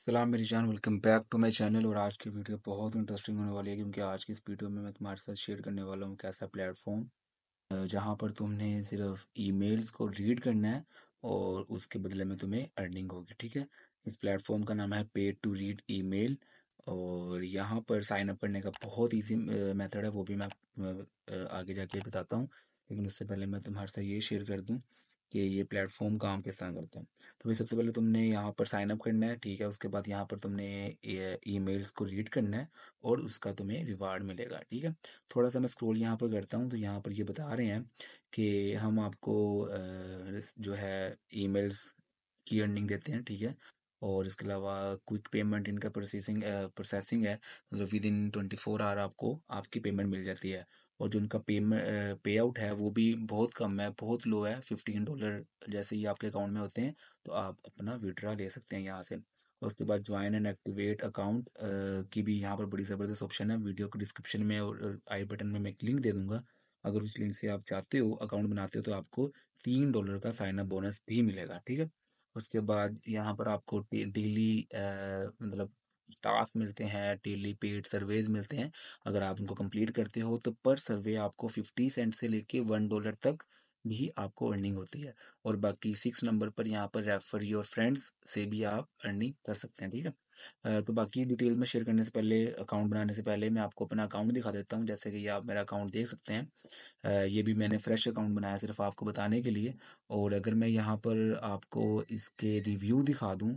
सलाम मेरी जान welcome back to my channel और आज की वीडियो बहुत इंटरेस्टिंग होने वाली है क्योंकि आज की इस वीडियो में मैं तुम्हारे साथ शेयर करने वाला हूँ कैसा प्लेटफॉर्म जहाँ पर तुमने सिर्फ ईमेल्स को रीड करना है और उसके बदले में तुम्हें अर्निंग होगी ठीक है इस प्लेटफॉर्म का नाम है पेड टू रीड ई और यहाँ पर साइन अप करने का बहुत ईजी मैथड है वो भी मैं आगे जाके बताता हूँ लेकिन उससे पहले मैं तुम्हारे साथ ये शेयर कर दूँ कि ये प्लेटफॉर्म काम किस तरह करते हैं तो भाई सबसे पहले तुमने यहाँ पर साइनअप करना है ठीक है उसके बाद यहाँ पर तुमने ई मेल्स को रीड करना है और उसका तुम्हें रिवार्ड मिलेगा ठीक है थोड़ा सा मैं स्क्रॉल यहाँ पर करता हूँ तो यहाँ पर ये यह बता रहे हैं कि हम आपको जो है ई मेल्स की अर्निंग देते हैं ठीक है और इसके अलावा क्विक पेमेंट इनका प्रोसेसिंग प्रोसेसिंग है मतलब within twenty four hour आपको आपकी पेमेंट मिल जाती है और जो उनका पे पे आउट है वो भी बहुत कम है बहुत लो है फिफ्टीन डॉलर जैसे ही आपके अकाउंट में होते हैं तो आप अपना विड्रा ले सकते हैं यहाँ से और उसके बाद ज्वाइन एंड एक्टिवेट अकाउंट की भी यहाँ पर बड़ी ज़बरदस्त ऑप्शन है वीडियो के डिस्क्रिप्शन में और आई बटन में मैं एक लिंक दे दूँगा अगर उस लिंक से आप चाहते हो अकाउंट बनाते हो तो आपको तीन डॉलर का साइन अप बोनस भी मिलेगा ठीक है उसके बाद यहाँ पर आपको डेली मतलब टास्क मिलते हैं डेली पेड सर्वेज मिलते हैं अगर आप उनको कंप्लीट करते हो तो पर सर्वे आपको फिफ्टी सेंट से लेके वन डॉलर तक भी आपको अर्निंग होती है और बाकी सिक्स नंबर पर यहाँ पर रेफर योर फ्रेंड्स से भी आप अर्निंग कर सकते हैं ठीक है तो बाकी डिटेल में शेयर करने से पहले अकाउंट बनाने से पहले मैं आपको अपना अकाउंट दिखा देता हूँ जैसे कि आप मेरा अकाउंट देख सकते हैं ये भी मैंने फ्रेश अकाउंट बनाया सिर्फ आपको बताने के लिए और अगर मैं यहाँ पर आपको इसके रिव्यू दिखा दूँ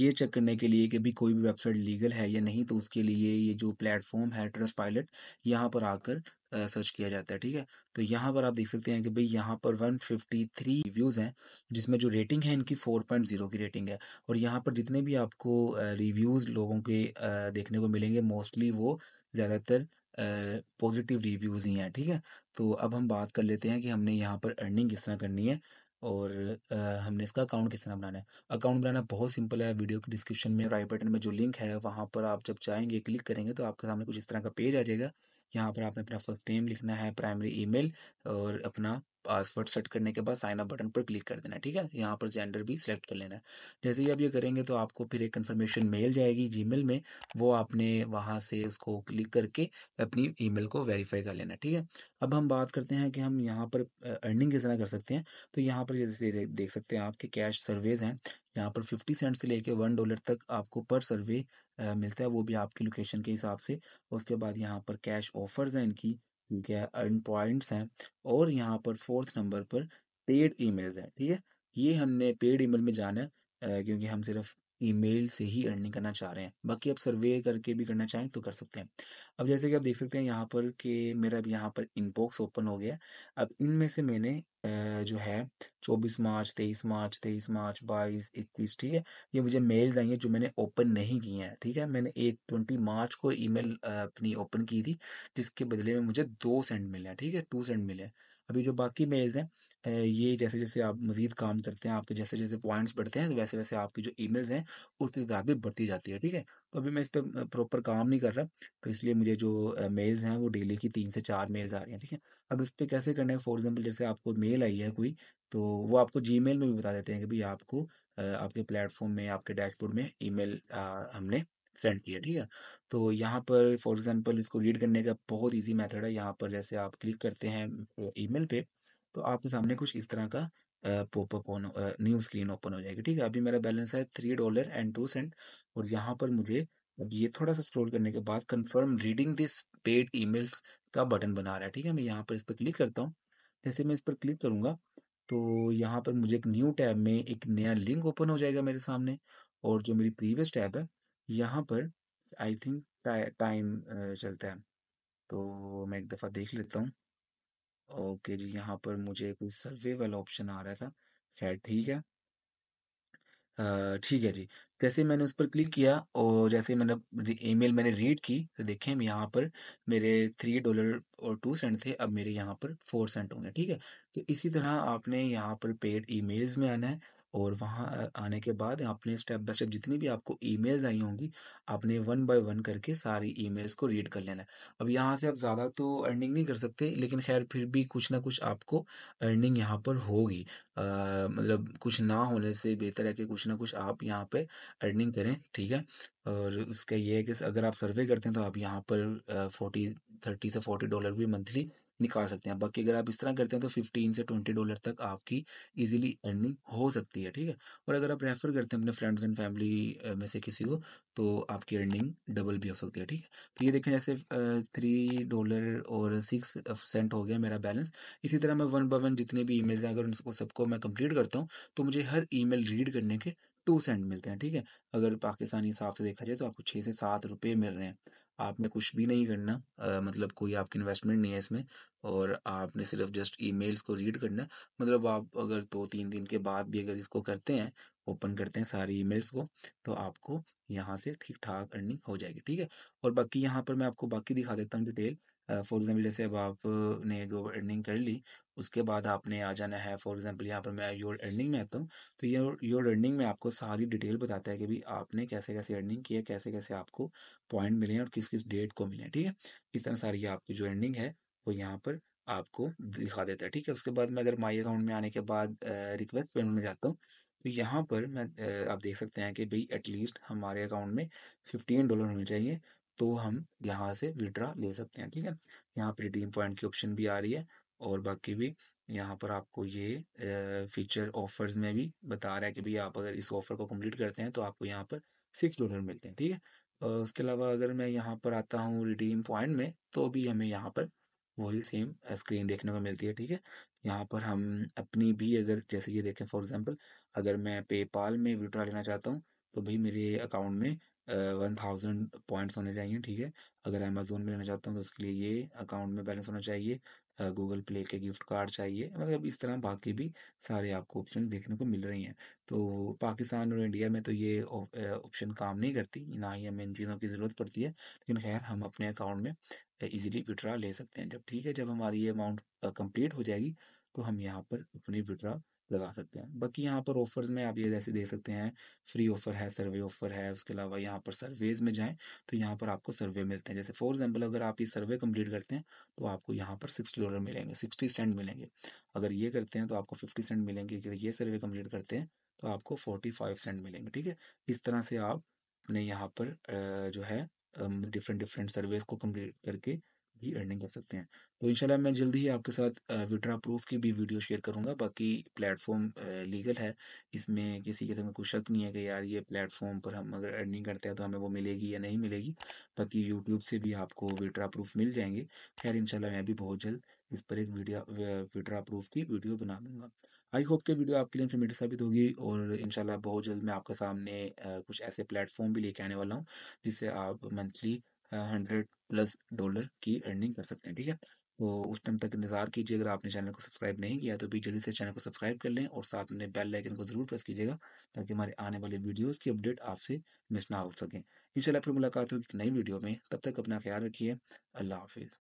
ये चेक करने के लिए कि भी कोई भी वेबसाइट लीगल है या नहीं तो उसके लिए ये जो प्लेटफॉर्म है ट्रस्ट पायलट यहाँ पर आकर सर्च किया जाता है ठीक है तो यहाँ पर आप देख सकते हैं कि भाई यहाँ पर 153 रिव्यूज़ हैं जिसमें जो रेटिंग है इनकी 4.0 की रेटिंग है और यहाँ पर जितने भी आपको रिव्यूज़ लोगों के देखने को मिलेंगे मोस्टली वो ज़्यादातर पॉजिटिव रिव्यूज़ ही हैं ठीक है तो अब हम बात कर लेते हैं कि हमने यहाँ पर अर्निंग किस तरह करनी है और आ, हमने इसका अकाउंट किस तरह बनाना है अकाउंट बनाना बहुत सिंपल है वीडियो के डिस्क्रिप्शन में राइट बटन में जो लिंक है वहाँ पर आप जब जाएंगे क्लिक करेंगे तो आपके सामने कुछ इस तरह का पेज आ जाएगा यहाँ पर आपने अपना फर्स्ट नेम लिखना है प्राइमरी ईमेल और अपना पासवर्ड सेट करने के बाद साइन अप बटन पर क्लिक कर देना ठीक है यहाँ पर जेंडर भी सिलेक्ट कर लेना है जैसे ही आप ये करेंगे तो आपको फिर एक कन्फर्मेशन मेल जाएगी जीमेल में वो आपने वहाँ से उसको क्लिक करके अपनी ईमेल को वेरीफाई कर लेना ठीक है अब हम बात करते हैं कि हम यहाँ पर अर्निंग किस तरह कर सकते हैं तो यहाँ पर जैसे देख सकते हैं आपके कैश सर्वेज हैं यहाँ पर फिफ्टी सेंट से लेके वन डॉलर तक आपको पर सर्वे मिलता है वो भी आपकी लोकेशन के हिसाब से उसके बाद यहाँ पर कैश ऑफर्स हैं इनकी अर्न पॉइंट्स हैं और यहाँ पर फोर्थ नंबर पर पेड ईमेल्स हैं ठीक है ये हमने पेड ईमेल में जाना है क्योंकि हम सिर्फ ईमेल से ही अर्निंग करना चाह रहे हैं बाकी आप सर्वे करके भी करना चाहें तो कर सकते हैं अब जैसे कि आप देख सकते हैं यहाँ पर कि मेरा अब यहाँ पर इनबॉक्स ओपन हो गया अब इनमें से मैंने जो है 24 मार्च 23 मार्च 23 मार्च 22 21 ठीक है ये मुझे मेल्स आई हैं जो मैंने ओपन नहीं किए हैं ठीक है मैंने एक ट्वेंटी मार्च को ईमेल अपनी ओपन की थी जिसके बदले में मुझे दो सेंड मिले हैं ठीक है टू सेंड मिले हैं अभी जो बाकी मेल्स हैं ये जैसे जैसे आप मज़ीद काम करते हैं आपके जैसे जैसे पॉइंट्स बढ़ते हैं तो वैसे वैसे आपकी जो ई हैं उस तरह भी बढ़ती जाती है ठीक है तो अभी मैं इस पर प्रॉपर काम नहीं कर रहा तो इसलिए मुझे जो मेल्स हैं वो डेली की तीन से चार मेल्स आ रही हैं ठीक है अब इस पर कैसे करना है फॉर एग्जाम्पल जैसे आपको मेल आई है कोई तो वो आपको जी में भी बता देते हैं कि भाई आपको आपके प्लेटफॉर्म में आपके डैशबोर्ड में ई हमने सेंड किया ठीक है तो यहाँ पर फॉर एग्जांपल इसको रीड करने का बहुत इजी मेथड है यहाँ पर जैसे आप क्लिक करते हैं ईमेल पे तो आपके सामने कुछ इस तरह का popup on new screen open हो जाएगी ठीक है अभी मेरा बैलेंस है three dollar and two cent और यहाँ पर मुझे अब ये थोड़ा सा स्क्रॉल करने के बाद confirm reading this paid E का बटन बना रहा है ठीक है मैं यहाँ पर इस पर क्लिक करता हूँ जैसे मैं इस पर क्लिक करूँगा तो यहाँ पर मुझे एक न्यू टैब में एक नया लिंक ओपन हो जाएगा मेरे सामने और जो मेरी प्रीवियस टैब है यहाँ पर आई थिंक टाइम चलता है तो मैं एक दफ़ा देख लेता हूँ ओके जी यहाँ पर मुझे कोई सर्वे वाला ऑप्शन आ रहा था खैर ठीक है ठीक है जी जैसे मैंने उस पर क्लिक किया और जैसे मैंने ईमेल मैंने रीड की तो देखें यहाँ पर मेरे थ्री डॉलर और टू सेंट थे अब मेरे यहाँ पर फोर सेंट होंगे ठीक है तो इसी तरह आपने यहाँ पर पेड ईमेल्स में आना है और वहाँ आने के बाद आपने स्टेप बाय स्टेप जितनी भी आपको ईमेल्स आई होंगी आपने वन बाय वन करके सारी ईमेल्स को रीड कर लेना है अब यहाँ से आप ज़्यादा तो अर्निंग नहीं कर सकते लेकिन खैर फिर भी कुछ ना कुछ आपको अर्निंग यहाँ पर होगी मतलब कुछ ना होने से बेहतर है कि कुछ ना कुछ आप यहाँ पर अर्निंग करें ठीक है और उसका ये है कि अगर आप सर्वे करते हैं तो आप यहाँ पर फोर्टी थर्टी से फोर्टी डॉलर भी मंथली निकाल सकते हैं बाकी अगर आप इस तरह करते हैं तो फिफ्टीन से ट्वेंटी डॉलर तक आपकी इजीली अर्निंग हो सकती है ठीक है और अगर आप रेफ़र करते हैं अपने फ्रेंड्स एंड फैमिली में से किसी को तो आपकी अर्निंग डबल भी हो सकती है ठीक है तो ये देखें जैसे थ्री डॉलर और सिक्स सेंट हो गया मेरा बैलेंस इसी तरह मैं वन बाय वन जितने भी मेल्स हैं अगर उनको सबको मैं कंप्लीट करता हूँ तो मुझे हर ई रीड करने के टू सेंट मिलते हैं ठीक है अगर पाकिस्तानी हिसाब से देखा जाए तो आपको छः से सात रुपये मिल रहे हैं आपने कुछ भी नहीं करना आ, मतलब कोई आपकी इन्वेस्टमेंट नहीं है इसमें और आपने सिर्फ जस्ट ईमेल्स को रीड करना मतलब आप अगर दो तीन दिन के बाद भी अगर इसको करते हैं ओपन करते हैं सारी ईमेल्स को तो आपको यहाँ से ठीक ठाक अर्निंग हो जाएगी ठीक है और बाकी यहाँ पर मैं आपको बाकी दिखा देता हूँ डिटेल फॉर एग्जाम्पल जैसे अब आपने जो अर्निंग कर ली उसके बाद आपने आ जाना है फॉर एग्जाम्पल यहाँ पर मैं योर अर्निंग में आता हूँ तो योर योर अर्निंग में आपको सारी डिटेल बताता है कि भाई आपने कैसे कैसे अर्निंग किया कैसे कैसे आपको पॉइंट मिले हैं और किस किस डेट को मिले ठीक है इस तरह सारी आपकी जो अर्निंग है वो यहाँ पर आपको दिखा देता है ठीक है उसके बाद मैं अगर माई अकाउंट में आने के बाद रिक्वेस्ट पेमेंट में जाता हूँ तो यहाँ पर मैं आप देख सकते हैं कि भाई एटलीस्ट हमारे अकाउंट में फिफ्टीन डॉलर होने चाहिए तो हम यहाँ से विड्रा ले सकते हैं ठीक है यहाँ पर रिडीम पॉइंट की ऑप्शन भी आ रही है और बाकी भी यहाँ पर आपको ये फीचर ऑफर्स में भी बता रहा है कि भाई आप अगर इस ऑफर को कम्प्लीट करते हैं तो आपको यहाँ पर सिक्स डॉलर मिलते हैं ठीक है और उसके अलावा अगर मैं यहाँ पर आता हूँ रिडीम पॉइंट में तो भी हमें यहाँ पर वही सेम स्क्रीन देखने को मिलती है ठीक है यहाँ पर हम अपनी भी अगर जैसे ये देखें फॉर एग्जाम्पल अगर मैं पेपाल में विड्रा लेना चाहता हूँ तो भाई मेरे अकाउंट में वन थाउजेंड पॉइंट्स होने चाहिए ठीक है अगर अमेजोन में लेना चाहता हूँ तो उसके लिए ये अकाउंट में बैलेंस होना चाहिए गूगल प्ले के गिफ्ट कार्ड चाहिए मतलब इस तरह बाकी भी सारे आपको ऑप्शन देखने को मिल रही हैं तो पाकिस्तान और इंडिया में तो ये ऑप्शन काम नहीं करती ना ही हमें इन चीज़ों की ज़रूरत पड़ती है लेकिन खैर हम अपने अकाउंट में इजीली विड्रा ले सकते हैं जब ठीक है जब हमारी ये अमाउंट कंप्लीट हो जाएगी तो हम यहाँ पर अपनी विड्रा लगा सकते हैं बाकी यहाँ पर ऑफर्स में आप ये जैसे देख सकते हैं फ्री ऑफर है सर्वे ऑफर है उसके अलावा यहाँ पर सर्वेज में जाएँ तो यहाँ पर आपको सर्वे मिलते हैं जैसे फॉर एग्जांपल अगर आप ये सर्वे कंप्लीट करते हैं तो आपको यहाँ पर सिक्सटी डॉलर मिलेंगे सिक्सटी सेंट मिलेंगे अगर ये करते हैं तो आपको फिफ्टी सेंट मिलेंगे अगर ये सर्वे कम्प्लीट करते हैं तो आपको फोर्टी फाइव सेंट मिलेंगे ठीक है इस तरह से आप अपने यहाँ पर जो है डिफरेंट डिफरेंट सर्वेज को कम्प्लीट करके भी अर्निंग कर सकते हैं तो इंशाल्लाह मैं जल्दी ही आपके साथ विड्रा प्रूफ की भी वीडियो शेयर करूंगा बाकी प्लेटफॉर्म लीगल है इसमें किसी किस्म का कोई शक नहीं है कि यार ये प्लेटफॉर्म पर हम अगर अर्निंग करते हैं तो हमें वो मिलेगी या नहीं मिलेगी बाकी यूट्यूब से भी आपको विड्रा प्रूफ मिल जाएंगे खैर इनशाला मैं भी बहुत जल्द इस पर एक वीडियो विड्रा प्रूफ की वीडियो बना दूंगा आई होप के वीडियो आपके लिए इन्फॉर्मेटिव साबित होगी और इनशाला बहुत जल्द मैं आपके सामने कुछ ऐसे प्लेटफॉर्म भी लेके आने वाला हूँ जिससे आप मंथली हंड्रेड प्लस डॉलर की अर्निंग कर सकते हैं ठीक है तो उस टाइम तक इंतजार कीजिए अगर आपने चैनल को सब्सक्राइब नहीं किया तो भी जल्दी से चैनल को सब्सक्राइब कर लें और साथ में बेल लाइकन को जरूर प्रेस कीजिएगा ताकि हमारे आने वाले वीडियोस की अपडेट आपसे मिस ना हो सकें इंशाल्लाह फिर मुलाकात होगी नई वीडियो में तब तक अपना ख्याल रखिए अल्लाह हाफिज़